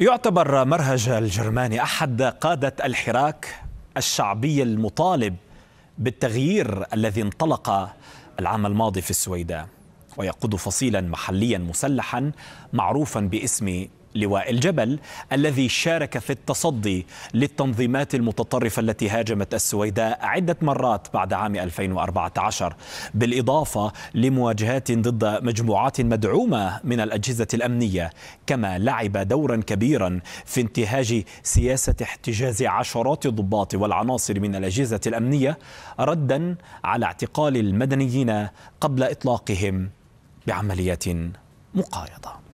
يعتبر مرهج الجرماني احد قاده الحراك الشعبي المطالب بالتغيير الذي انطلق العام الماضي في السويداء ويقود فصيلا محليا مسلحا معروفا باسم لواء الجبل الذي شارك في التصدي للتنظيمات المتطرفة التي هاجمت السويداء عدة مرات بعد عام 2014 بالإضافة لمواجهات ضد مجموعات مدعومة من الأجهزة الأمنية كما لعب دورا كبيرا في انتهاج سياسة احتجاز عشرات الضباط والعناصر من الأجهزة الأمنية ردا على اعتقال المدنيين قبل إطلاقهم بعمليات مقايضة